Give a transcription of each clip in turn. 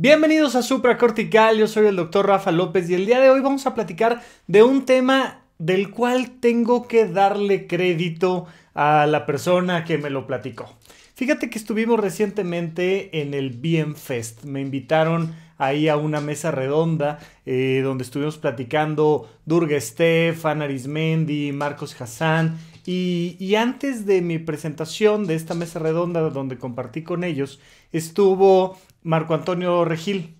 Bienvenidos a Supra Cortical, yo soy el doctor Rafa López y el día de hoy vamos a platicar de un tema del cual tengo que darle crédito a la persona que me lo platicó. Fíjate que estuvimos recientemente en el Bienfest, me invitaron ahí a una mesa redonda eh, donde estuvimos platicando Durga Steph, Arismendi, Marcos Hassan y, y, antes de mi presentación de esta mesa redonda donde compartí con ellos, estuvo Marco Antonio Regil.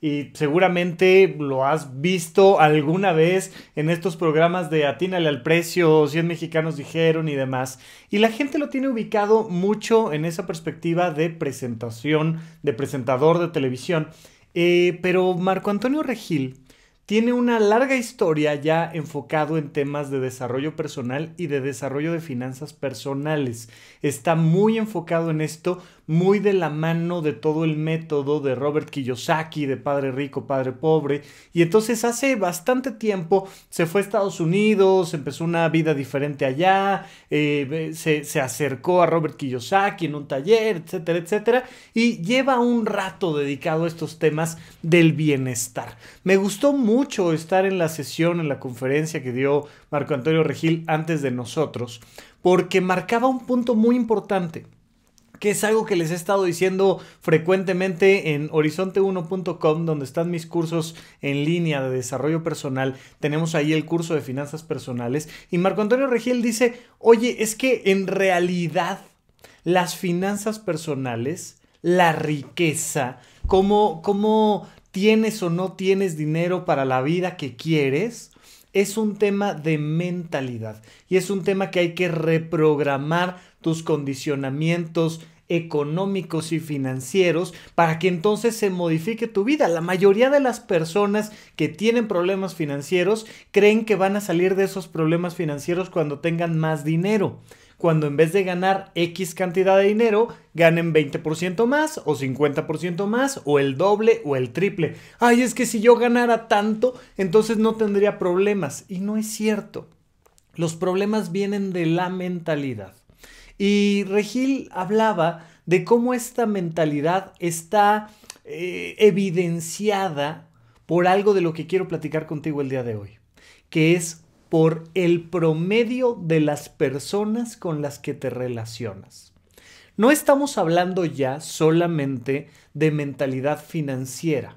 Y seguramente lo has visto alguna vez en estos programas de Atínale al precio, 100 mexicanos dijeron y demás. Y la gente lo tiene ubicado mucho en esa perspectiva de presentación, de presentador de televisión. Eh, pero Marco Antonio Regil tiene una larga historia ya enfocado en temas de desarrollo personal y de desarrollo de finanzas personales. Está muy enfocado en esto muy de la mano de todo el método de Robert Kiyosaki, de Padre Rico, Padre Pobre. Y entonces hace bastante tiempo se fue a Estados Unidos, empezó una vida diferente allá, eh, se, se acercó a Robert Kiyosaki en un taller, etcétera, etcétera. Y lleva un rato dedicado a estos temas del bienestar. Me gustó mucho estar en la sesión, en la conferencia que dio Marco Antonio Regil antes de nosotros, porque marcaba un punto muy importante que es algo que les he estado diciendo frecuentemente en horizonte1.com, donde están mis cursos en línea de desarrollo personal. Tenemos ahí el curso de finanzas personales. Y Marco Antonio Regiel dice, oye, es que en realidad las finanzas personales, la riqueza, cómo, cómo tienes o no tienes dinero para la vida que quieres, es un tema de mentalidad y es un tema que hay que reprogramar tus condicionamientos, económicos y financieros para que entonces se modifique tu vida. La mayoría de las personas que tienen problemas financieros creen que van a salir de esos problemas financieros cuando tengan más dinero cuando en vez de ganar X cantidad de dinero, ganen 20% más o 50% más o el doble o el triple. Ay, es que si yo ganara tanto, entonces no tendría problemas. Y no es cierto. Los problemas vienen de la mentalidad. Y Regil hablaba de cómo esta mentalidad está eh, evidenciada por algo de lo que quiero platicar contigo el día de hoy, que es por el promedio de las personas con las que te relacionas. No estamos hablando ya solamente de mentalidad financiera,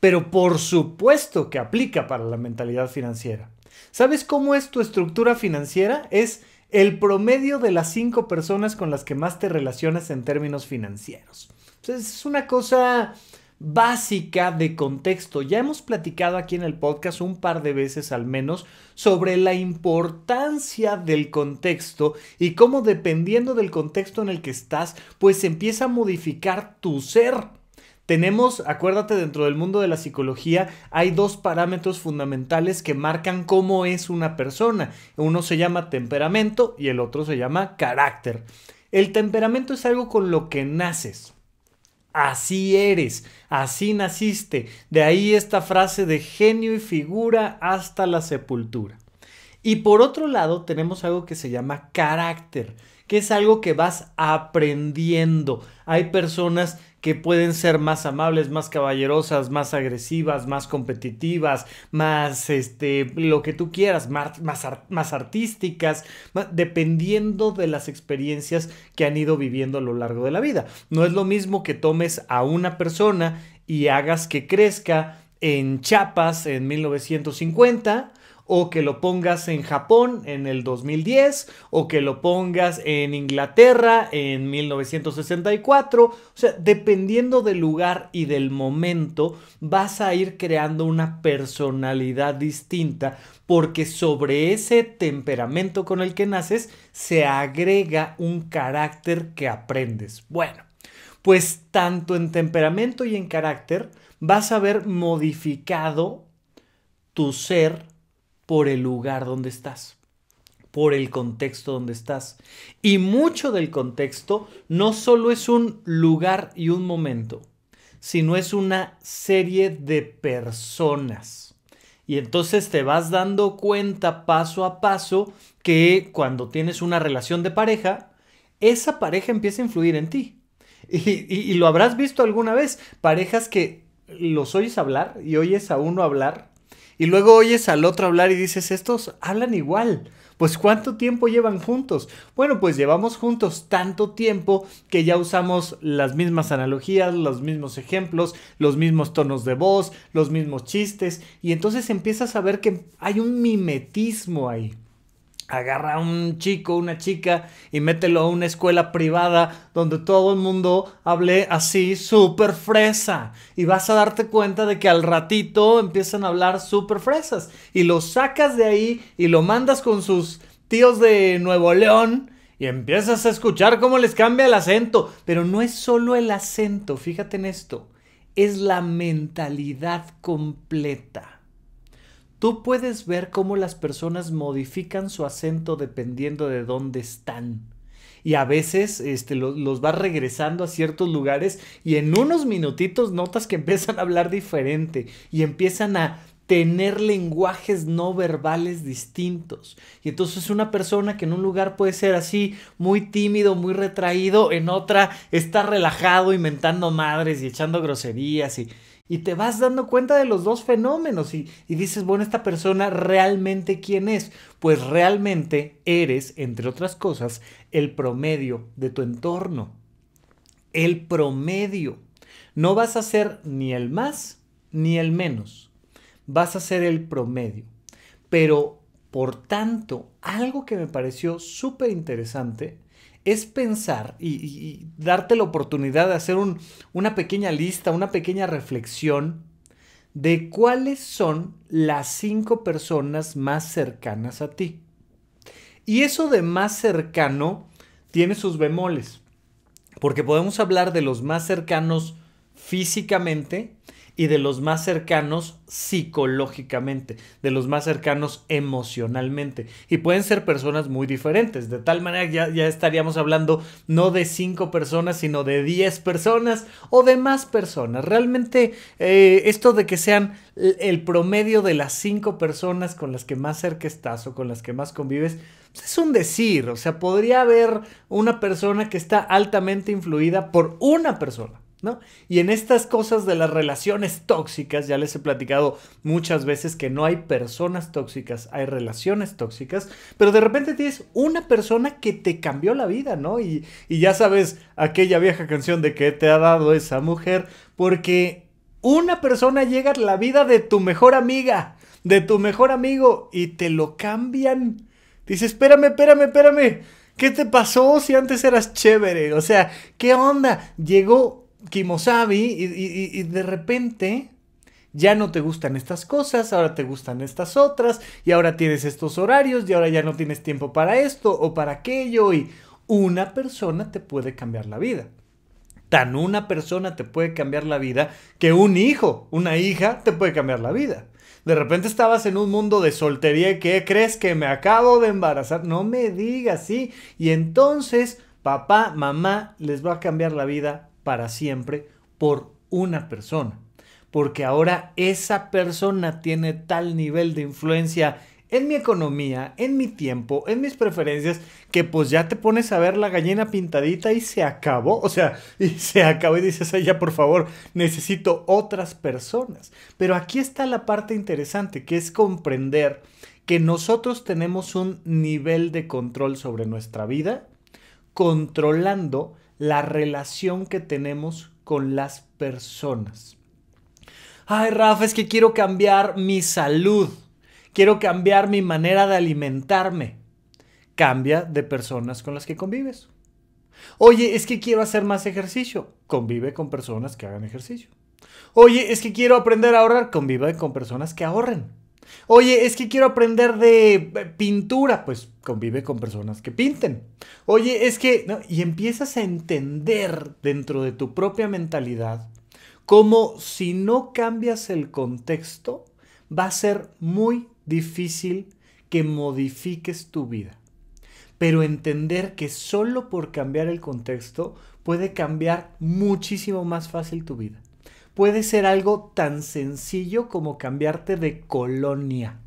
pero por supuesto que aplica para la mentalidad financiera. ¿Sabes cómo es tu estructura financiera? Es el promedio de las cinco personas con las que más te relacionas en términos financieros. Entonces es una cosa básica de contexto. Ya hemos platicado aquí en el podcast un par de veces al menos sobre la importancia del contexto y cómo dependiendo del contexto en el que estás, pues empieza a modificar tu ser. Tenemos, acuérdate, dentro del mundo de la psicología hay dos parámetros fundamentales que marcan cómo es una persona. Uno se llama temperamento y el otro se llama carácter. El temperamento es algo con lo que naces. Así eres, así naciste. De ahí esta frase de genio y figura hasta la sepultura. Y por otro lado tenemos algo que se llama carácter que es algo que vas aprendiendo. Hay personas que pueden ser más amables, más caballerosas, más agresivas, más competitivas, más este, lo que tú quieras, más, más, artísticas, dependiendo de las experiencias que han ido viviendo a lo largo de la vida. No es lo mismo que tomes a una persona y hagas que crezca en chapas en 1950 o que lo pongas en Japón en el 2010 o que lo pongas en Inglaterra en 1964. O sea, dependiendo del lugar y del momento, vas a ir creando una personalidad distinta porque sobre ese temperamento con el que naces se agrega un carácter que aprendes. Bueno, pues tanto en temperamento y en carácter vas a ver modificado tu ser por el lugar donde estás, por el contexto donde estás. Y mucho del contexto no solo es un lugar y un momento, sino es una serie de personas. Y entonces te vas dando cuenta paso a paso que cuando tienes una relación de pareja, esa pareja empieza a influir en ti. Y, lo habrás visto alguna vez, parejas que los oyes hablar y oyes a uno hablar y luego oyes al otro hablar y dices, estos hablan igual. Pues ¿cuánto tiempo llevan juntos? Bueno, pues llevamos juntos tanto tiempo que ya usamos las mismas analogías, los mismos ejemplos, los mismos tonos de voz, los mismos chistes. Y entonces empiezas a ver que hay un mimetismo ahí agarra a un chico, una chica y mételo a una escuela privada donde todo el mundo hable así súper fresa y vas a darte cuenta de que al ratito empiezan a hablar súper fresas y lo sacas de ahí y lo mandas con sus tíos de Nuevo León y empiezas a escuchar cómo les cambia el acento, pero no es solo el acento, fíjate en esto, es la mentalidad completa Tú puedes ver cómo las personas modifican su acento dependiendo de dónde están. Y a veces este, los vas regresando a ciertos lugares y en unos minutitos notas que empiezan a hablar diferente y empiezan a tener lenguajes no verbales distintos. Y entonces una persona que en un lugar puede ser así, muy tímido, muy retraído, en otra está relajado, inventando madres y echando groserías y y te vas dando cuenta de los dos fenómenos y, dices, bueno, esta persona realmente quién es? Pues realmente eres, entre otras cosas, el promedio de tu entorno. El promedio. No vas a ser ni el más ni el menos. Vas a ser el promedio. Pero, por tanto, algo que me pareció súper interesante es pensar y, darte la oportunidad de hacer una pequeña lista, una pequeña reflexión de cuáles son las cinco personas más cercanas a ti. Y eso de más cercano tiene sus bemoles, porque podemos hablar de los más cercanos físicamente y de los más cercanos psicológicamente, de los más cercanos emocionalmente. Y pueden ser personas muy diferentes. De tal manera ya, ya estaríamos hablando no de cinco personas, sino de diez personas o de más personas. Realmente eh, esto de que sean el promedio de las cinco personas con las que más cerca estás o con las que más convives, es un decir. O sea, podría haber una persona que está altamente influida por una persona y en estas cosas de las relaciones tóxicas, ya les he platicado muchas veces que no hay personas tóxicas, hay relaciones tóxicas, pero de repente tienes una persona que te cambió la vida, ¿no? Y, ya sabes aquella vieja canción de que te ha dado esa mujer, porque una persona llega a la vida de tu mejor amiga, de tu mejor amigo, y te lo cambian. Dices, espérame, espérame, espérame. ¿Qué te pasó si antes eras chévere? O sea, ¿qué onda? Llegó Kimosabi y, y, de repente ya no te gustan estas cosas, ahora te gustan estas otras, y ahora tienes estos horarios, y ahora ya no tienes tiempo para esto o para aquello, y una persona te puede cambiar la vida. Tan una persona te puede cambiar la vida que un hijo, una hija, te puede cambiar la vida. De repente estabas en un mundo de soltería y crees que me acabo de embarazar? No me digas, sí. Y entonces papá, mamá les va a cambiar la vida para siempre por una persona. Porque ahora esa persona tiene tal nivel de influencia en mi economía, en mi tiempo, en mis preferencias, que pues ya te pones a ver la gallina pintadita y se acabó, o sea, y se acabó y dices, ay, ya por favor, necesito otras personas. Pero aquí está la parte interesante, que es comprender que nosotros tenemos un nivel de control sobre nuestra vida, controlando la relación que tenemos con las personas. Ay, Rafa, es que quiero cambiar mi salud. Quiero cambiar mi manera de alimentarme. Cambia de personas con las que convives. Oye, es que quiero hacer más ejercicio. Convive con personas que hagan ejercicio. Oye, es que quiero aprender a ahorrar. Convive con personas que ahorren. Oye, es que quiero aprender de eh, pintura, pues convive con personas que pinten. Oye, es que, y empiezas a entender dentro de tu propia mentalidad cómo si no cambias el contexto, va a ser muy difícil que modifiques tu vida. Pero entender que solo por cambiar el contexto puede cambiar muchísimo más fácil tu vida puede ser algo tan sencillo como cambiarte de colonia.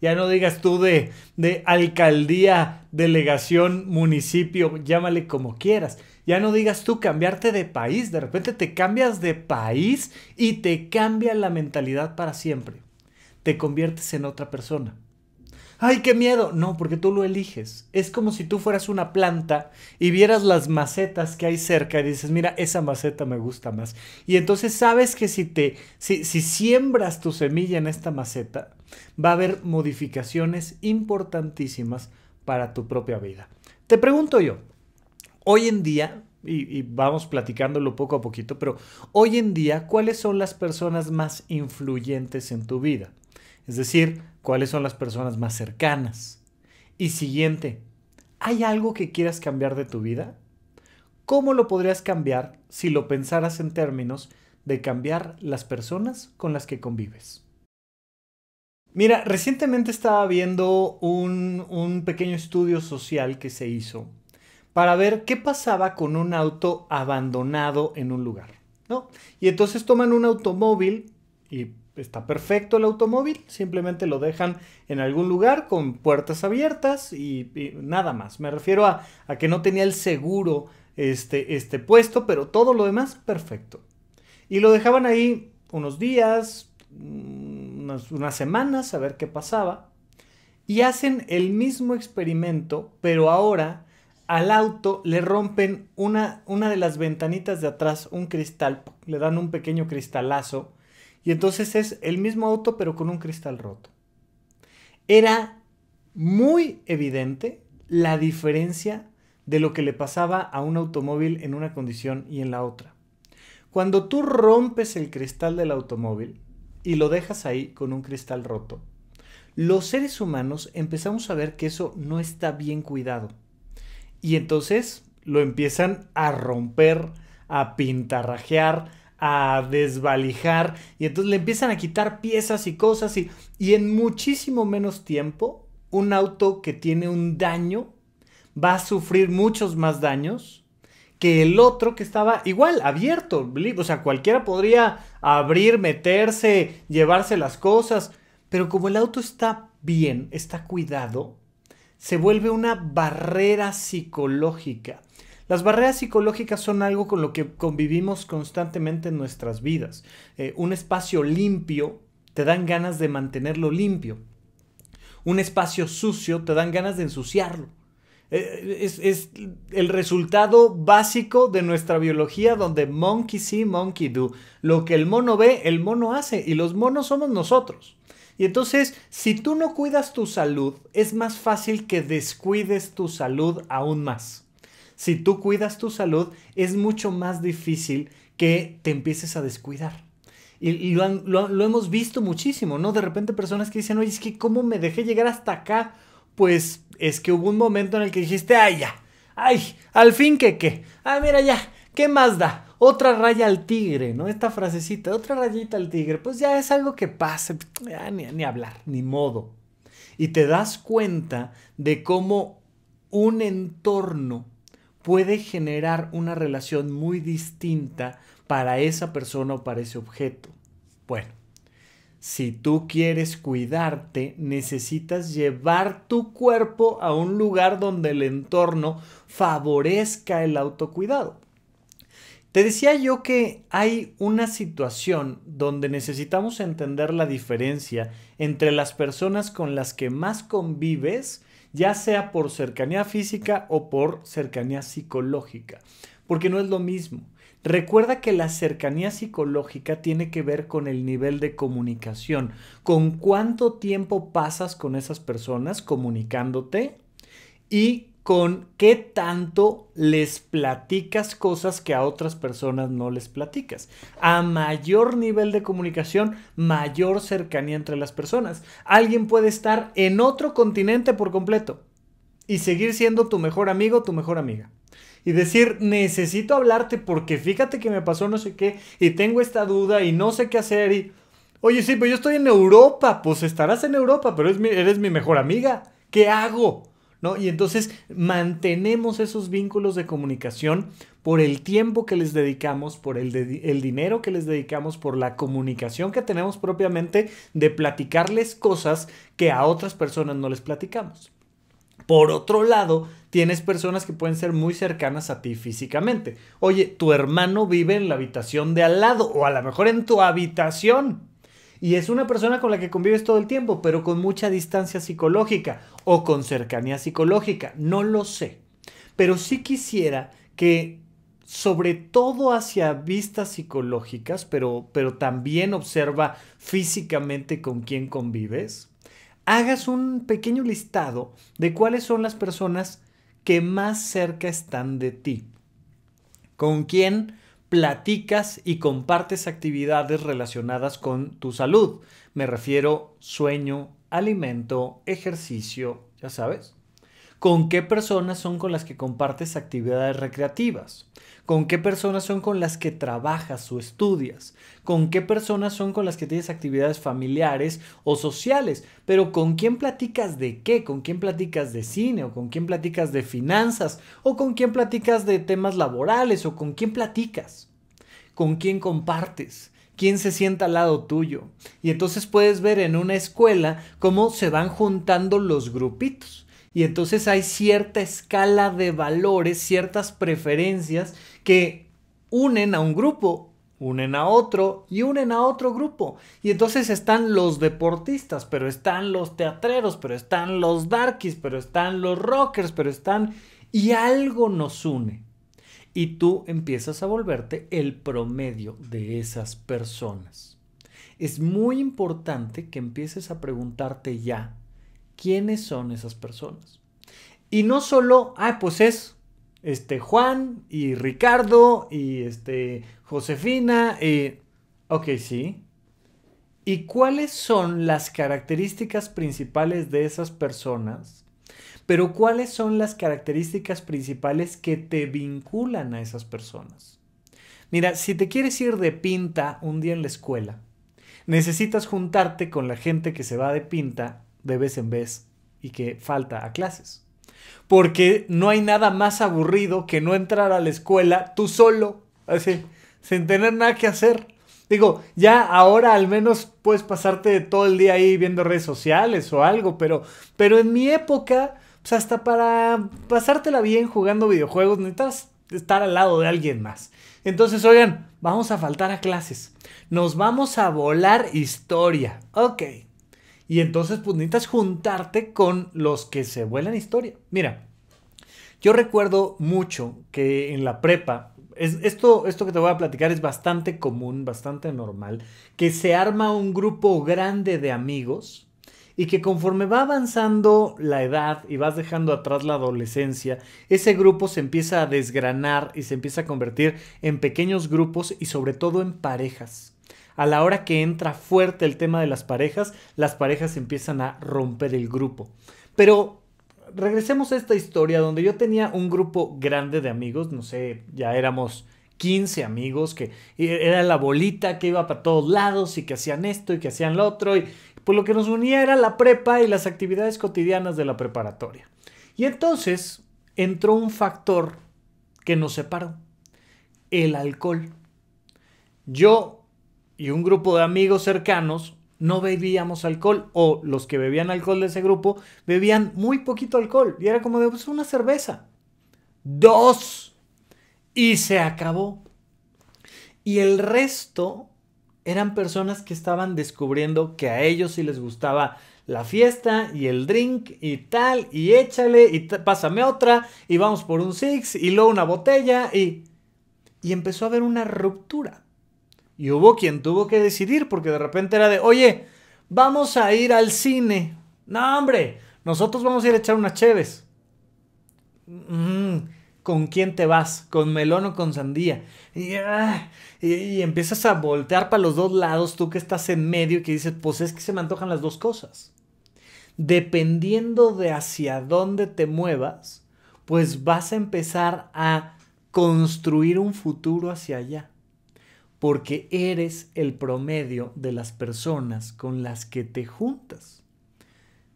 Ya no digas tú de, de alcaldía, delegación, municipio, llámale como quieras. Ya no digas tú cambiarte de país. De repente te cambias de país y te cambia la mentalidad para siempre. Te conviertes en otra persona. ¡ay, qué miedo! No, porque tú lo eliges. Es como si tú fueras una planta y vieras las macetas que hay cerca y dices, mira, esa maceta me gusta más. Y entonces sabes que si te, si, siembras tu semilla en esta maceta, va a haber modificaciones importantísimas para tu propia vida. Te pregunto yo, hoy en día, y, y, vamos platicándolo poco a poquito, pero hoy en día, ¿cuáles son las personas más influyentes en tu vida? es decir, cuáles son las personas más cercanas. Y siguiente, ¿hay algo que quieras cambiar de tu vida? ¿Cómo lo podrías cambiar si lo pensaras en términos de cambiar las personas con las que convives? Mira, recientemente estaba viendo un, pequeño estudio social que se hizo para ver qué pasaba con un auto abandonado en un lugar. Y entonces toman un automóvil y está perfecto el automóvil, simplemente lo dejan en algún lugar con puertas abiertas y, nada más. Me refiero a, que no tenía el seguro este, este puesto, pero todo lo demás perfecto. Y lo dejaban ahí unos días, mm, unas, semanas, a ver qué pasaba. Y hacen el mismo experimento, pero ahora al auto le rompen una, una de las ventanitas de atrás, un cristal, le dan un pequeño cristalazo y entonces es el mismo auto pero con un cristal roto. Era muy evidente la diferencia de lo que le pasaba a un automóvil en una condición y en la otra. Cuando tú rompes el cristal del automóvil y lo dejas ahí con un cristal roto, los seres humanos empezamos a ver que eso no está bien cuidado. Y entonces lo empiezan a romper, a pintarrajear, a desvalijar y entonces le empiezan a quitar piezas y cosas y, y en muchísimo menos tiempo un auto que tiene un daño va a sufrir muchos más daños que el otro que estaba igual, abierto. O sea, cualquiera podría abrir, meterse, llevarse las cosas. Pero como el auto está bien, está cuidado, se vuelve una barrera psicológica. Las barreras psicológicas son algo con lo que convivimos constantemente en nuestras vidas. Eh, un espacio limpio te dan ganas de mantenerlo limpio. Un espacio sucio te dan ganas de ensuciarlo. Eh, es, es, el resultado básico de nuestra biología donde monkey see, monkey do. Lo que el mono ve, el mono hace y los monos somos nosotros. Y entonces, si tú no cuidas tu salud, es más fácil que descuides tu salud aún más si tú cuidas tu salud, es mucho más difícil que te empieces a descuidar. Y, lo, hemos visto muchísimo, ¿no? De repente personas que dicen, oye, es que ¿cómo me dejé llegar hasta acá? Pues es que hubo un momento en el que dijiste, ay, ya, ay, al fin que qué, ah, mira ya, ¿qué más da? Otra raya al tigre, ¿no? Esta frasecita, otra rayita al tigre, pues ya es algo que pasa, ni, ni hablar, ni modo. Y te das cuenta de cómo un entorno puede generar una relación muy distinta para esa persona o para ese objeto. Bueno, si tú quieres cuidarte, necesitas llevar tu cuerpo a un lugar donde el entorno favorezca el autocuidado. Te decía yo que hay una situación donde necesitamos entender la diferencia entre las personas con las que más convives ya sea por cercanía física o por cercanía psicológica, porque no es lo mismo. Recuerda que la cercanía psicológica tiene que ver con el nivel de comunicación, con cuánto tiempo pasas con esas personas comunicándote y con qué tanto les platicas cosas que a otras personas no les platicas. A mayor nivel de comunicación, mayor cercanía entre las personas. Alguien puede estar en otro continente por completo y seguir siendo tu mejor amigo, tu mejor amiga. Y decir, necesito hablarte porque fíjate que me pasó no sé qué y tengo esta duda y no sé qué hacer y... Oye, sí, pero yo estoy en Europa, pues estarás en Europa, pero eres mi, eres mi mejor amiga. ¿Qué hago? Y entonces mantenemos esos vínculos de comunicación por el tiempo que les dedicamos, por el, el, dinero que les dedicamos, por la comunicación que tenemos propiamente de platicarles cosas que a otras personas no les platicamos. Por otro lado, tienes personas que pueden ser muy cercanas a ti físicamente. Oye, tu hermano vive en la habitación de al lado o a lo mejor en tu habitación. Y es una persona con la que convives todo el tiempo, pero con mucha distancia psicológica o con cercanía psicológica. No lo sé. Pero sí quisiera que sobre todo hacia vistas psicológicas, pero, pero también observa físicamente con quién convives, hagas un pequeño listado de cuáles son las personas que más cerca están de ti, con quién platicas y compartes actividades relacionadas con tu salud. Me refiero sueño, alimento, ejercicio, ya sabes con qué personas son con las que compartes actividades recreativas, con qué personas son con las que trabajas o estudias, con qué personas son con las que tienes actividades familiares o sociales, pero con quién platicas de qué, con quién platicas de cine o con quién platicas de finanzas o con quién platicas de temas laborales o con quién platicas, con quién compartes quién se sienta al lado tuyo. Y entonces puedes ver en una escuela cómo se van juntando los grupitos. Y entonces hay cierta escala de valores, ciertas preferencias que unen a un grupo, unen a otro y unen a otro grupo. Y entonces están los deportistas, pero están los teatreros, pero están los darkies, pero están los rockers, pero están... Y algo nos une. Y tú empiezas a volverte el promedio de esas personas. Es muy importante que empieces a preguntarte ya quiénes son esas personas. Y no solo, ah, pues es este Juan y Ricardo y este Josefina y ok, sí. ¿Y cuáles son las características principales de esas personas? Pero ¿cuáles son las características principales que te vinculan a esas personas? Mira, si te quieres ir de pinta un día en la escuela, necesitas juntarte con la gente que se va de pinta de vez en vez y que falta a clases. Porque no hay nada más aburrido que no entrar a la escuela tú solo, así, sin tener nada que hacer. Digo, ya ahora al menos puedes pasarte todo el día ahí viendo redes sociales o algo, pero, pero en mi época, pues hasta para pasártela bien jugando videojuegos necesitas estar al lado de alguien más. Entonces, oigan, vamos a faltar a clases. Nos vamos a volar historia. Ok, y entonces, pues necesitas juntarte con los que se vuelan historia. Mira, yo recuerdo mucho que en la prepa, esto, esto que te voy a platicar es bastante común, bastante normal, que se arma un grupo grande de amigos y que conforme va avanzando la edad y vas dejando atrás la adolescencia, ese grupo se empieza a desgranar y se empieza a convertir en pequeños grupos y sobre todo en parejas a la hora que entra fuerte el tema de las parejas, las parejas empiezan a romper el grupo. Pero regresemos a esta historia donde yo tenía un grupo grande de amigos, no sé, ya éramos 15 amigos, que era la bolita que iba para todos lados y que hacían esto y que hacían lo otro, y pues lo que nos unía era la prepa y las actividades cotidianas de la preparatoria. Y entonces entró un factor que nos separó, el alcohol. Yo y un grupo de amigos cercanos no bebíamos alcohol o los que bebían alcohol de ese grupo bebían muy poquito alcohol y era como de pues, una cerveza. Dos. Y se acabó. Y el resto eran personas que estaban descubriendo que a ellos sí les gustaba la fiesta y el drink y tal, y échale, y pásame otra, y vamos por un six, y luego una botella, y... Y empezó a haber una ruptura. Y hubo quien tuvo que decidir porque de repente era de, oye, vamos a ir al cine. No, hombre, nosotros vamos a ir a echar unas cheves. Mm, ¿Con quién te vas? ¿Con melón o con sandía? Ah, y, y empiezas a voltear para los dos lados, tú que estás en medio y que dices, pues es que se me antojan las dos cosas. Dependiendo de hacia dónde te muevas, pues vas a empezar a construir un futuro hacia allá porque eres el promedio de las personas con las que te juntas.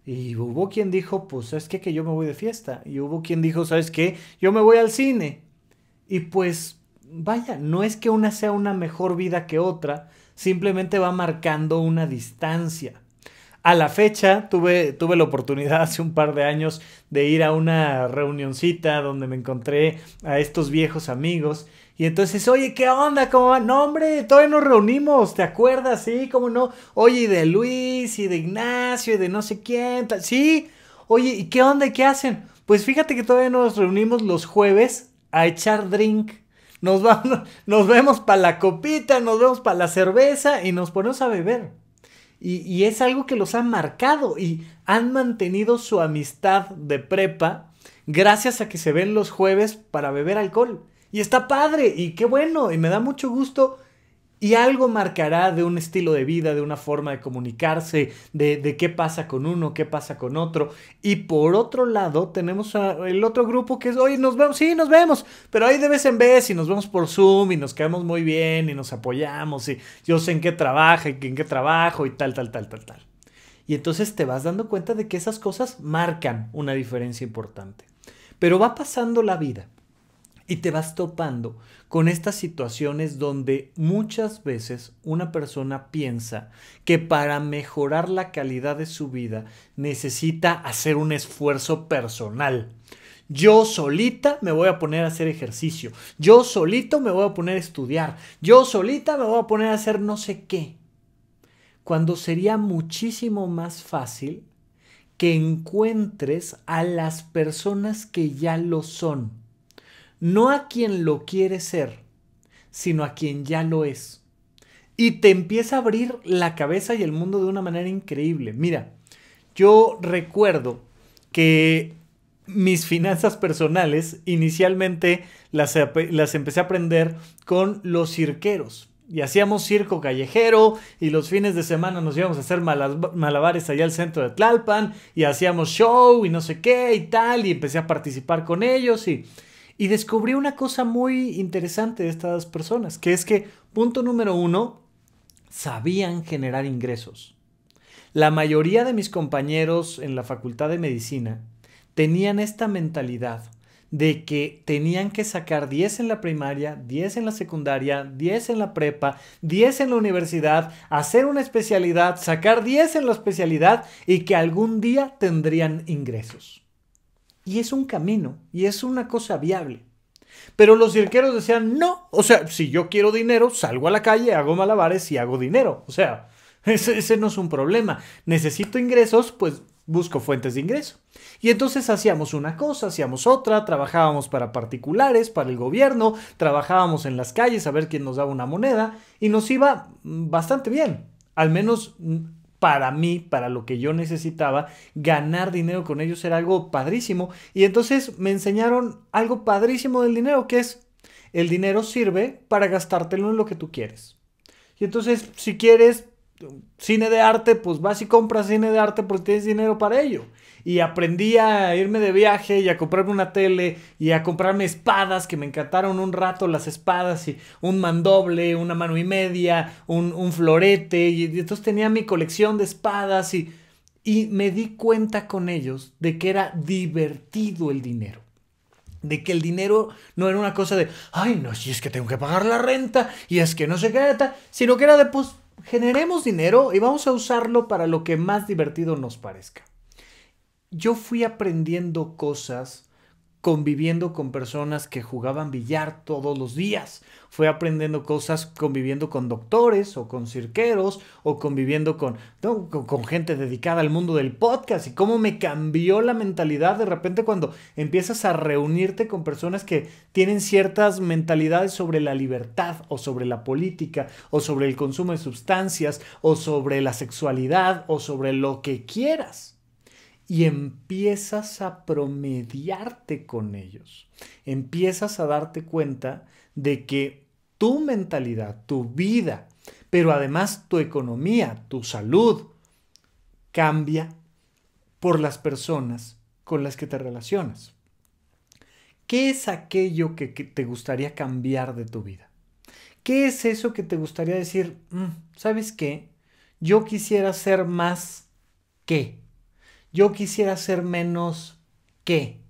Y hubo quien dijo, pues, ¿sabes qué? Que yo me voy de fiesta. Y hubo quien dijo, ¿sabes qué? Yo me voy al cine. Y pues, vaya, no es que una sea una mejor vida que otra, simplemente va marcando una distancia. A la fecha tuve, tuve la oportunidad hace un par de años de ir a una reunioncita donde me encontré a estos viejos amigos y entonces, oye, ¿qué onda? ¿Cómo va? No, hombre, todavía nos reunimos, ¿te acuerdas? Sí, ¿cómo no? Oye, y de Luis, y de Ignacio, y de no sé quién, sí. Oye, ¿y qué onda? qué hacen? Pues fíjate que todavía nos reunimos los jueves a echar drink. Nos, vamos, nos vemos para la copita, nos vemos para la cerveza y nos ponemos a beber. Y, y es algo que los ha marcado y han mantenido su amistad de prepa gracias a que se ven los jueves para beber alcohol. Y está padre, y qué bueno, y me da mucho gusto. Y algo marcará de un estilo de vida, de una forma de comunicarse, de, qué pasa con uno, qué pasa con otro. Y por otro lado, tenemos el otro grupo que es, oye, nos vemos, sí, nos vemos, pero ahí de vez en vez y nos vemos por Zoom y nos quedamos muy bien y nos apoyamos y yo sé en qué trabaja y en qué trabajo y tal, tal, tal, tal, tal. Y entonces te vas dando cuenta de que esas cosas marcan una diferencia importante. Pero va pasando la vida y te vas topando con estas situaciones donde muchas veces una persona piensa que para mejorar la calidad de su vida necesita hacer un esfuerzo personal. Yo solita me voy a poner a hacer ejercicio. Yo solito me voy a poner a estudiar. Yo solita me voy a poner a hacer no sé qué. Cuando sería muchísimo más fácil que encuentres a las personas que ya lo son no a quien lo quiere ser, sino a quien ya lo es. Y te empieza a abrir la cabeza y el mundo de una manera increíble. Mira, yo recuerdo que mis finanzas personales inicialmente las, empecé a aprender con los cirqueros y hacíamos circo callejero y los fines de semana nos íbamos a hacer malabares allá al centro de Tlalpan y hacíamos show y no sé qué y tal y empecé a participar con ellos y y descubrí una cosa muy interesante de estas personas, que es que, punto número uno, sabían generar ingresos. La mayoría de mis compañeros en la Facultad de Medicina tenían esta mentalidad de que tenían que sacar 10 en la primaria, 10 en la secundaria, 10 en la prepa, 10 en la universidad, hacer una especialidad, sacar 10 en la especialidad y que algún día tendrían ingresos. Y es un camino, y es una cosa viable. Pero los cirqueros decían, no, o sea, si yo quiero dinero, salgo a la calle, hago malabares y hago dinero. O sea, ese, no es un problema. Necesito ingresos, pues busco fuentes de ingreso. Y entonces hacíamos una cosa, hacíamos otra, trabajábamos para particulares, para el gobierno, trabajábamos en las calles a ver quién nos daba una moneda y nos iba bastante bien. Al menos mm, para mí, para lo que yo necesitaba, ganar dinero con ellos era algo padrísimo. Y entonces me enseñaron algo padrísimo del dinero, que es el dinero sirve para gastártelo en lo que tú quieres. Y entonces, si quieres cine de arte, pues vas y compras cine de arte porque tienes dinero para ello y aprendí a irme de viaje y a comprarme una tele y a comprarme espadas que me encantaron un rato las espadas y un mandoble, una mano y media, un, florete y, entonces tenía mi colección de espadas y, y me di cuenta con ellos de que era divertido el dinero de que el dinero no era una cosa de, ay, no, si es que tengo que pagar la renta y es que no sé qué, sino que era de, pues, generemos dinero y vamos a usarlo para lo que más divertido nos parezca yo fui aprendiendo cosas conviviendo con personas que jugaban billar todos los días. Fui aprendiendo cosas conviviendo con doctores o con cirqueros o conviviendo con, con, gente dedicada al mundo del podcast y cómo me cambió la mentalidad de repente cuando empiezas a reunirte con personas que tienen ciertas mentalidades sobre la libertad o sobre la política o sobre el consumo de sustancias o sobre la sexualidad o sobre lo que quieras y empiezas a promediarte con ellos. Empiezas a darte cuenta de que tu mentalidad, tu vida, pero además tu economía, tu salud, cambia por las personas con las que te relacionas. ¿Qué es aquello que, te gustaría cambiar de tu vida? ¿Qué es eso que te gustaría decir, mm, sabes qué? Yo quisiera ser más que yo quisiera ser menos que.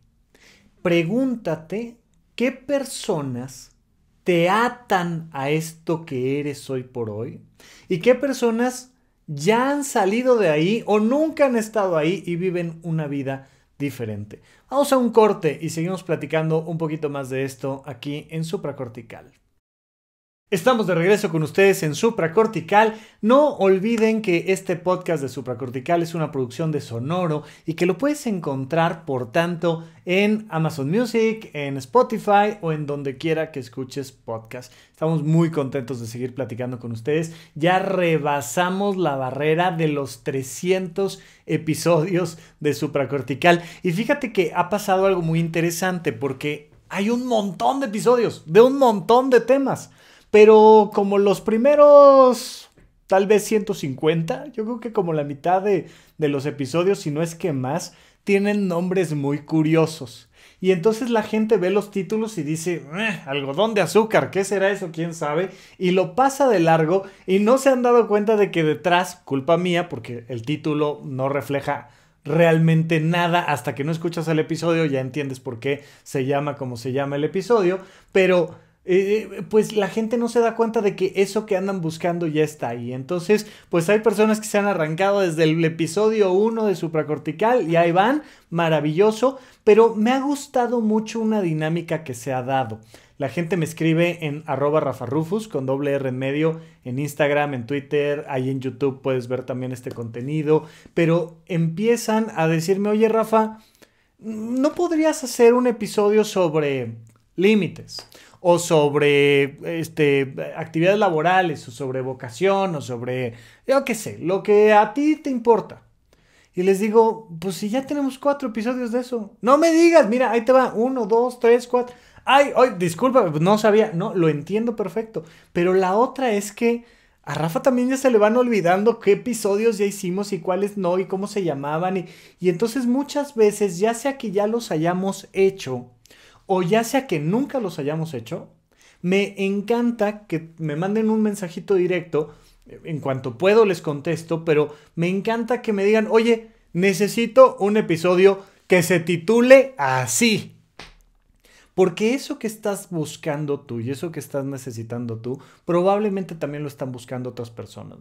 Pregúntate qué personas te atan a esto que eres hoy por hoy y qué personas ya han salido de ahí o nunca han estado ahí y viven una vida diferente. Vamos a un corte y seguimos platicando un poquito más de esto aquí en Supracortical. Estamos de regreso con ustedes en Supracortical. No olviden que este podcast de Supracortical es una producción de Sonoro y que lo puedes encontrar, por tanto, en Amazon Music, en Spotify o en donde quiera que escuches podcast. Estamos muy contentos de seguir platicando con ustedes. Ya rebasamos la barrera de los 300 episodios de Supracortical. Y fíjate que ha pasado algo muy interesante porque hay un montón de episodios, de un montón de temas. Pero como los primeros, tal vez 150, yo creo que como la mitad de, los episodios, si no es que más, tienen nombres muy curiosos. Y entonces la gente ve los títulos y dice, eh, algodón de azúcar, ¿qué será eso? ¿Quién sabe? Y lo pasa de largo y no se han dado cuenta de que detrás, culpa mía, porque el título no refleja realmente nada hasta que no escuchas el episodio, ya entiendes por qué se llama como se llama el episodio, pero eh, eh, pues la gente no se da cuenta de que eso que andan buscando ya está ahí. Entonces, pues hay personas que se han arrancado desde el episodio 1 de supracortical y ahí van, maravilloso, pero me ha gustado mucho una dinámica que se ha dado. La gente me escribe en arroba Rufus con doble R en medio, en Instagram, en Twitter, ahí en YouTube puedes ver también este contenido, pero empiezan a decirme, oye Rafa, ¿no podrías hacer un episodio sobre límites? o sobre este, actividades laborales, o sobre vocación, o sobre, yo qué sé, lo que a ti te importa. Y les digo, pues si ya tenemos cuatro episodios de eso. No me digas, mira, ahí te va, uno, dos, tres, cuatro. Ay, ay, disculpa, no sabía, no, lo entiendo perfecto. Pero la otra es que a Rafa también ya se le van olvidando qué episodios ya hicimos y cuáles no y cómo se llamaban. Y, y entonces muchas veces, ya sea que ya los hayamos hecho, o ya sea que nunca los hayamos hecho, me encanta que me manden un mensajito directo. Eh, en cuanto puedo les contesto, pero me encanta que me digan, oye, necesito un episodio que se titule así. Porque eso que estás buscando tú y eso que estás necesitando tú, probablemente también lo están buscando otras personas.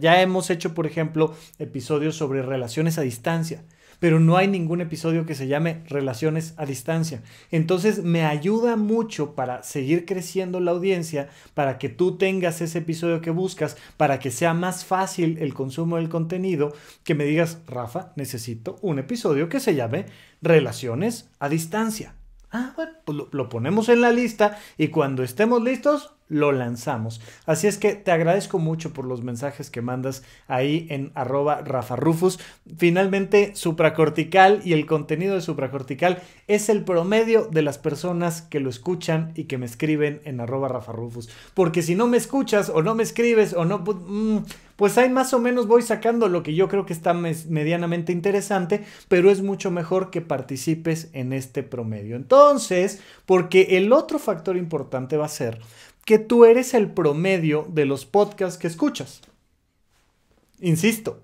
ya, hemos hecho, por ejemplo, episodios sobre relaciones a distancia pero no hay ningún episodio que se llame Relaciones a Distancia. Entonces me ayuda mucho para seguir creciendo la audiencia, para que tú tengas ese episodio que buscas, para que sea más fácil el consumo del contenido, que me digas, Rafa, necesito un episodio que se llame Relaciones a Distancia. Ah, bueno, pues lo, lo ponemos en la lista y cuando estemos listos, lo lanzamos. Así es que te agradezco mucho por los mensajes que mandas ahí en arroba RafaRufus. Finalmente, supracortical y el contenido de supracortical es el promedio de las personas que lo escuchan y que me escriben en arroba Porque si no me escuchas o no me escribes o no... Pues, mm, pues ahí más o menos voy sacando lo que yo creo que está medianamente interesante, pero es mucho mejor que participes en este promedio. Entonces, porque el otro factor importante va a ser que tú eres el promedio de los podcasts que escuchas. Insisto,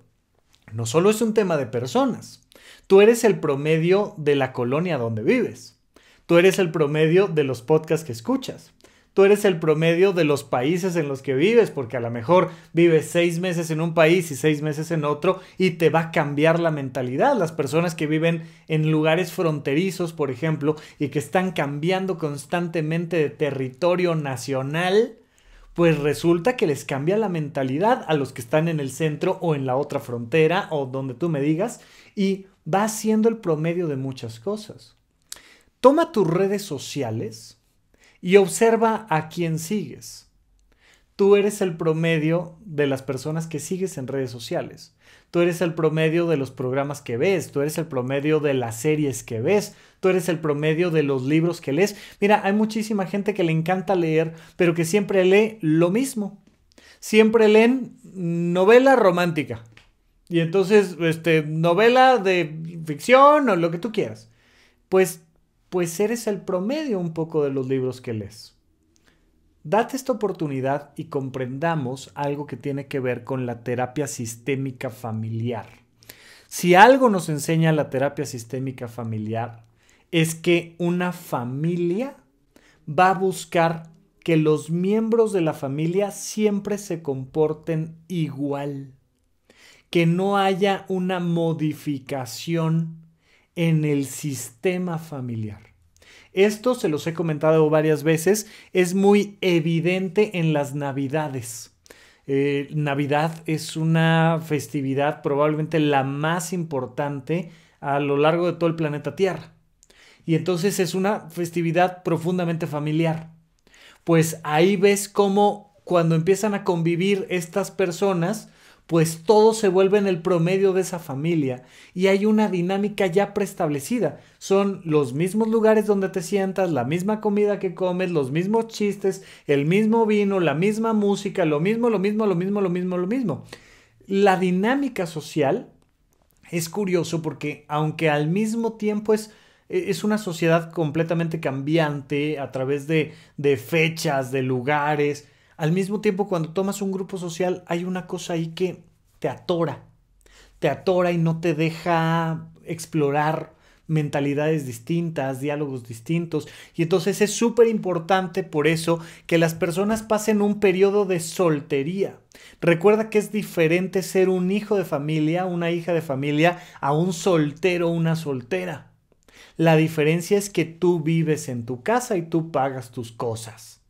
no solo es un tema de personas, tú eres el promedio de la colonia donde vives, tú eres el promedio de los podcasts que escuchas, tú eres el promedio de los países en los que vives, porque a lo mejor vives seis meses en un país y seis meses en otro y te va a cambiar la mentalidad. Las personas que viven en lugares fronterizos, por ejemplo, y que están cambiando constantemente de territorio nacional, pues resulta que les cambia la mentalidad a los que están en el centro o en la otra frontera o donde tú me digas y va siendo el promedio de muchas cosas. Toma tus redes sociales y observa a quién sigues. Tú eres el promedio de las personas que sigues en redes sociales. Tú eres el promedio de los programas que ves, tú eres el promedio de las series que ves, tú eres el promedio de los libros que lees. Mira, hay muchísima gente que le encanta leer, pero que siempre lee lo mismo. Siempre leen novela romántica. Y entonces, este, novela de ficción o lo que tú quieras. Pues pues eres el promedio un poco de los libros que lees. Date esta oportunidad y comprendamos algo que tiene que ver con la terapia sistémica familiar. Si algo nos enseña la terapia sistémica familiar, es que una familia va a buscar que los miembros de la familia siempre se comporten igual, que no haya una modificación en el sistema familiar. Esto se los he comentado varias veces, es muy evidente en las navidades. Eh, Navidad es una festividad probablemente la más importante a lo largo de todo el planeta Tierra. Y entonces es una festividad profundamente familiar. Pues ahí ves cómo cuando empiezan a convivir estas personas, pues todo se vuelve en el promedio de esa familia y hay una dinámica ya preestablecida. Son los mismos lugares donde te sientas, la misma comida que comes, los mismos chistes, el mismo vino, la misma música, lo mismo, lo mismo, lo mismo, lo mismo, lo mismo. La dinámica social es curioso porque aunque al mismo tiempo es e, es una sociedad completamente cambiante a través de, de, fechas, de lugares, al mismo tiempo, cuando tomas un grupo social, hay una cosa ahí que te atora, te atora y no te deja explorar mentalidades distintas, diálogos distintos. Y entonces es súper importante por eso que las personas pasen un periodo de soltería. Recuerda que es diferente ser un hijo de familia, una hija de familia, a un soltero, una soltera. La diferencia es que tú vives en tu casa y tú pagas tus cosas.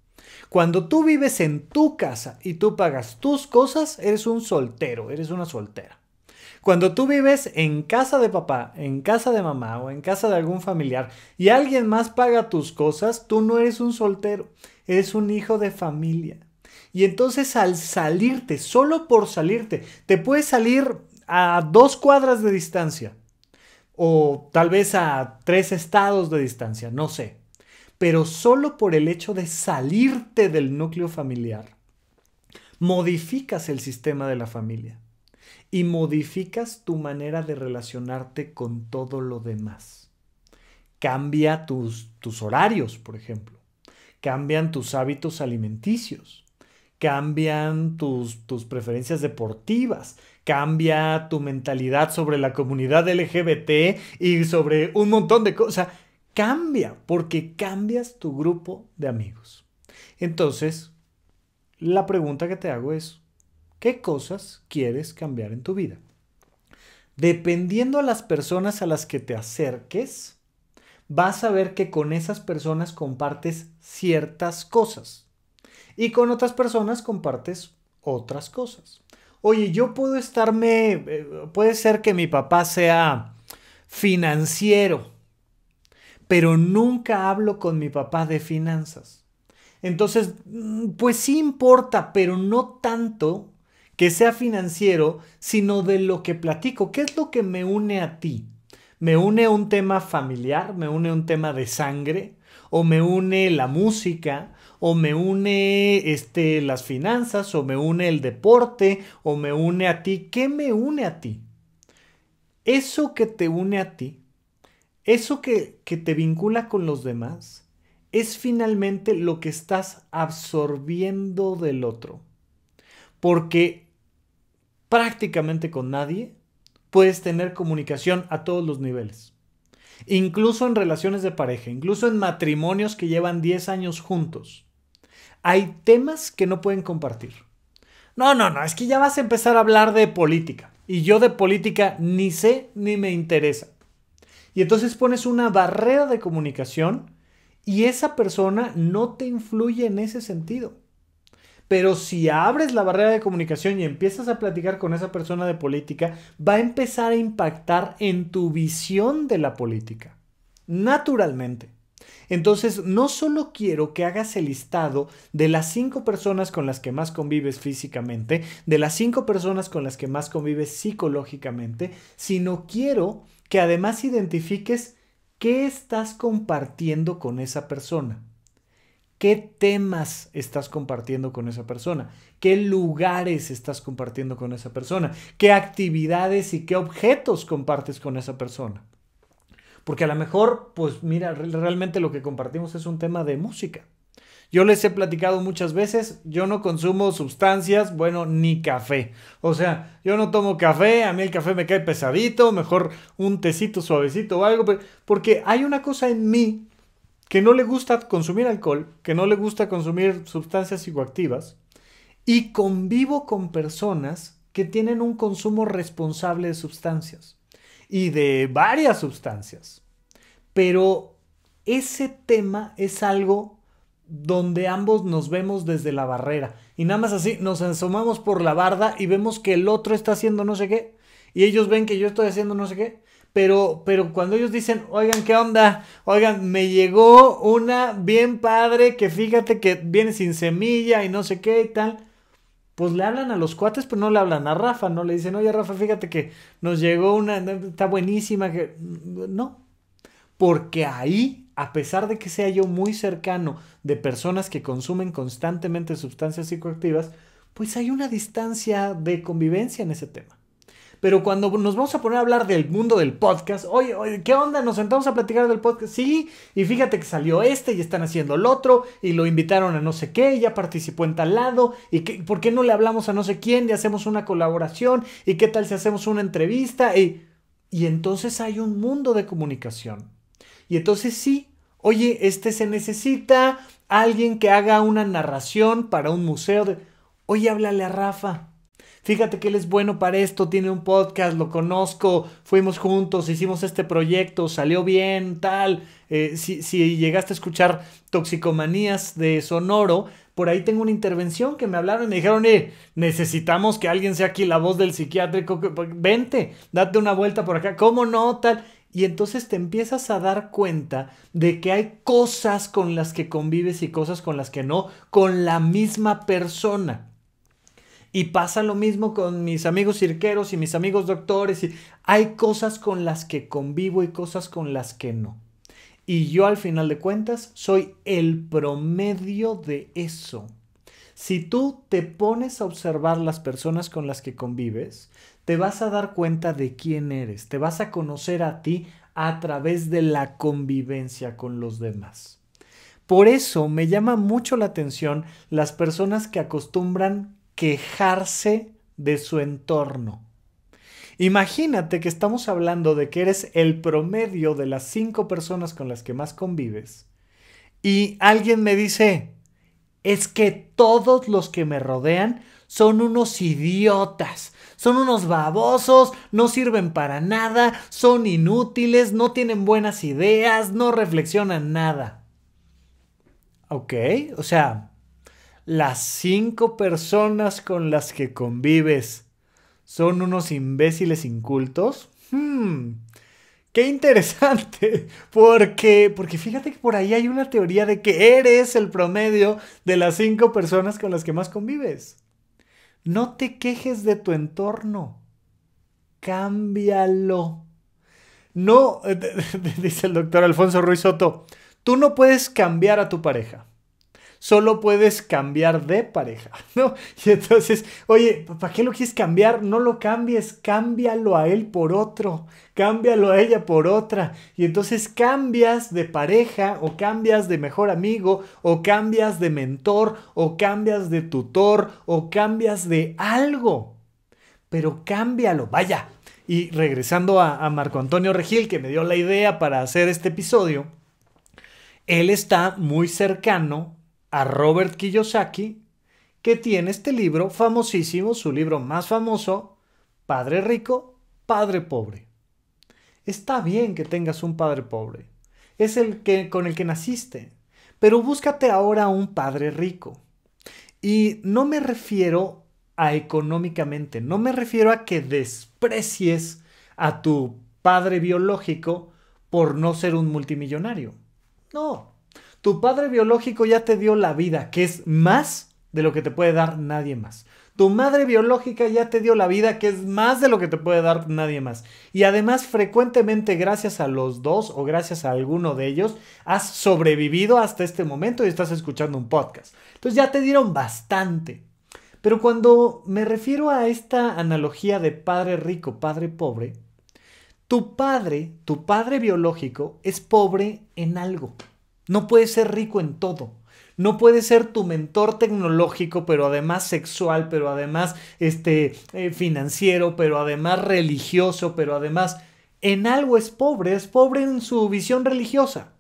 Cuando tú vives en tu casa y tú pagas tus cosas, eres un soltero, eres una soltera. Cuando tú vives en casa de papá, en casa de mamá o en casa de algún familiar y alguien más paga tus cosas, tú no eres un soltero, eres un hijo de familia. Y entonces al salirte, solo por salirte, te puedes salir a dos cuadras de distancia o tal vez a tres estados de distancia, no sé pero solo por el hecho de salirte del núcleo familiar, modificas el sistema de la familia y modificas tu manera de relacionarte con todo lo demás. Cambia tus, horarios, por ejemplo. Cambian tus hábitos alimenticios. Cambian tus preferencias deportivas. Cambia tu mentalidad sobre la comunidad LGBT y sobre un montón de cosas Cambia, porque cambias tu grupo de amigos. Entonces, la pregunta que te hago es, ¿qué cosas quieres cambiar en tu vida? Dependiendo a las personas a las que te acerques, vas a ver que con esas personas compartes ciertas cosas y con otras personas compartes otras cosas. Oye, yo puedo estarme, eh, puede ser que mi papá sea financiero, pero nunca hablo con mi papá de finanzas. Entonces, mm, pues sí importa, pero no tanto que sea financiero, sino de lo que platico. ¿Qué es lo que me une a ti? ¿Me une un tema familiar? ¿Me une un tema de sangre? ¿O me une la música? ¿O me une este, las finanzas? ¿O me une el deporte? ¿O me une a ti? ¿Qué me une a ti? Eso que te une a ti eso que, te vincula con los demás es finalmente lo que estás absorbiendo del otro. Porque prácticamente con nadie puedes tener comunicación a todos los niveles. Incluso en relaciones de pareja, incluso en matrimonios que llevan 10 años juntos. Hay temas que no pueden compartir. No, no, no, es que ya vas a empezar a hablar de política. Y yo de política ni sé ni me interesa. Y entonces pones una barrera de comunicación y esa persona no te influye en ese sentido. Pero si abres la barrera de comunicación y empiezas a platicar con esa persona de política, va a empezar a impactar en tu visión de la política. Naturalmente. Entonces, no solo quiero que hagas el listado de las cinco personas con las que más convives físicamente, de las cinco personas con las que más convives psicológicamente, sino quiero que además identifiques qué estás compartiendo con esa persona, qué temas estás compartiendo con esa persona, qué lugares estás compartiendo con esa persona, qué actividades y qué objetos compartes con esa persona. Porque a lo mejor, pues mira, realmente lo que compartimos es un tema de música yo les he platicado muchas veces, yo no consumo sustancias, bueno, ni café. O sea, yo no tomo café, a mí el café me cae pesadito, mejor un tecito suavecito o algo, porque hay una cosa en mí que no le gusta consumir alcohol, que no le gusta consumir sustancias psicoactivas, y convivo con personas que tienen un consumo responsable de sustancias y de varias sustancias. Pero ese tema es algo donde ambos nos vemos desde la barrera. Y nada más así, nos asomamos por la barda y vemos que el otro está haciendo no sé qué. Y ellos ven que yo estoy haciendo no sé qué. Pero, pero cuando ellos dicen, oigan, ¿qué onda? Oigan, me llegó una bien padre que fíjate que viene sin semilla y no sé qué y tal. Pues le hablan a los cuates, pero no le hablan a Rafa, ¿no? Le dicen, oye Rafa, fíjate que nos llegó una, está buenísima, que... No, porque ahí a pesar de que sea yo muy cercano de personas que consumen constantemente sustancias psicoactivas, pues hay una distancia de convivencia en ese tema. Pero cuando nos vamos a poner a hablar del mundo del podcast, oye, oye, ¿qué onda? Nos sentamos a platicar del podcast. Sí, y fíjate que salió este y están haciendo el otro, y lo invitaron a no sé qué, ya participó en tal lado, y ¿por qué no le hablamos a no sé quién y hacemos una colaboración? ¿Y qué tal si hacemos una entrevista? Y, y entonces hay un mundo de comunicación y entonces sí, oye, este se necesita alguien que haga una narración para un museo. Oye, háblale a Rafa. Fíjate que él es bueno para esto, tiene un podcast, lo conozco, fuimos juntos, hicimos este proyecto, salió bien, tal. Eh, si, llegaste a escuchar Toxicomanías de Sonoro, por ahí tengo una intervención que me hablaron y me dijeron, necesitamos que alguien sea aquí la voz del psiquiátrico, pues, vente, date una vuelta por acá, ¿cómo no? Tal. Y entonces te empiezas a dar cuenta de que hay cosas con las que convives y cosas con las que no, con la misma persona. Y pasa lo mismo con mis amigos cirqueros y mis amigos doctores. Y hay cosas con las que convivo y cosas con las que no. Y yo al final de cuentas soy el promedio de eso. Si tú te pones a observar las personas con las que convives, te vas a dar cuenta de quién eres, te vas a conocer a ti a través de la convivencia con los demás. Por eso me llama mucho la atención las personas que acostumbran quejarse de su entorno. Imagínate que estamos hablando de que eres el promedio de las cinco personas con las que más convives y alguien me dice, es que todos los que me rodean son unos idiotas, son unos babosos, no sirven para nada, son inútiles, no tienen buenas ideas, no reflexionan nada. Ok, o sea, las cinco personas con las que convives son unos imbéciles incultos. Hmm. Qué interesante, porque, porque fíjate que por ahí hay una teoría de que eres el promedio de las cinco personas con las que más convives. No te quejes de tu entorno, cámbialo. No, dice el doctor Alfonso Ruiz Soto, tú no puedes cambiar a tu pareja, solo puedes cambiar de pareja, ¿no? Y entonces, oye, ¿para qué lo quieres cambiar? No lo cambies, cámbialo a él por otro, cámbialo a ella por otra. Y entonces cambias de pareja o cambias de mejor amigo o cambias de mentor o cambias de tutor o cambias de algo. Pero cámbialo, vaya. Y regresando a, a Marco Antonio Regil, que me dio la idea para hacer este episodio, él está muy cercano a Robert Kiyosaki, que tiene este libro famosísimo, su libro más famoso, Padre Rico, Padre Pobre. Está bien que tengas un padre pobre, es el que, con el que naciste, pero búscate ahora un padre rico. Y no me refiero a económicamente, no me refiero a que desprecies a tu padre biológico por no ser un multimillonario. No, tu padre biológico ya te dio la vida, que es más de lo que te puede dar nadie más. Tu madre biológica ya te dio la vida, que es más de lo que te puede dar nadie más. Y además, frecuentemente, gracias a los dos o gracias a alguno de ellos, has sobrevivido hasta este momento y estás escuchando un podcast. Entonces ya te dieron bastante. Pero cuando me refiero a esta analogía de padre rico, padre pobre, tu padre, tu padre biológico, es pobre en algo. No puedes ser rico en todo. No puedes ser tu mentor tecnológico, pero además sexual, pero además este, eh, financiero, pero además religioso, pero además en algo es pobre. Es pobre en su visión religiosa,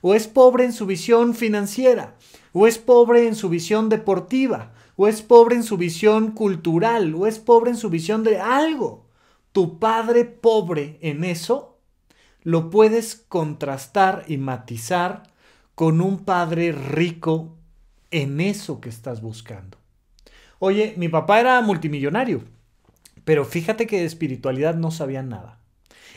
o es pobre en su visión financiera, o es pobre en su visión deportiva, o es pobre en su visión cultural, o es pobre en su visión de algo. Tu padre pobre en eso lo puedes contrastar y matizar con un padre rico en eso que estás buscando. Oye, mi papá era multimillonario, pero fíjate que de espiritualidad no sabía nada.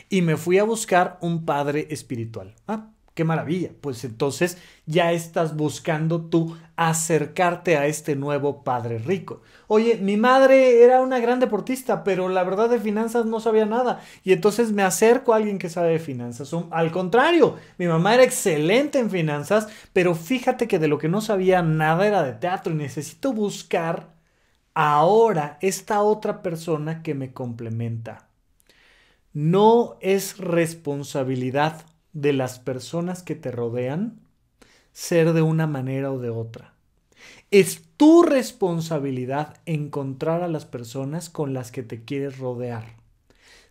Y me fui a buscar un padre espiritual. Ah, qué maravilla. Pues entonces ya estás buscando tú acercarte a este nuevo padre rico. Oye, mi madre era una gran deportista, pero la verdad de finanzas no sabía nada. Y entonces me acerco a alguien que sabe de finanzas. Um, al contrario, mi mamá era excelente en finanzas, pero fíjate que de lo que no sabía nada era de teatro y necesito buscar ahora esta otra persona que me complementa. No es responsabilidad de las personas que te rodean ser de una manera o de otra. Es tu responsabilidad encontrar a las personas con las que te quieres rodear.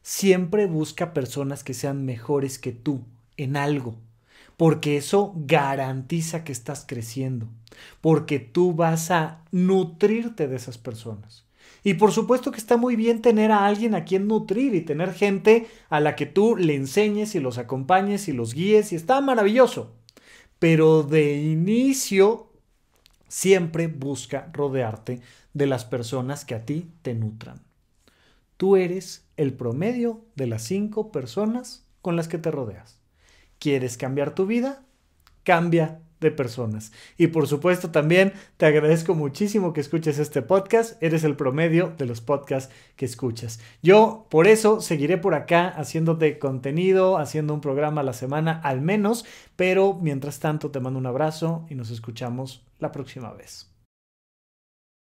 Siempre busca personas que sean mejores que tú en algo, porque eso garantiza que estás creciendo, porque tú vas a nutrirte de esas personas. Y por supuesto que está muy bien tener a alguien a quien nutrir y tener gente a la que tú le enseñes y los acompañes y los guíes y está maravilloso. Pero de inicio siempre busca rodearte de las personas que a ti te nutran. Tú eres el promedio de las cinco personas con las que te rodeas. ¿Quieres cambiar tu vida? Cambia personas. Y por supuesto también te agradezco muchísimo que escuches este podcast. Eres el promedio de los podcasts que escuchas. Yo por eso seguiré por acá haciéndote contenido, haciendo un programa a la semana al menos, pero mientras tanto te mando un abrazo y nos escuchamos la próxima vez.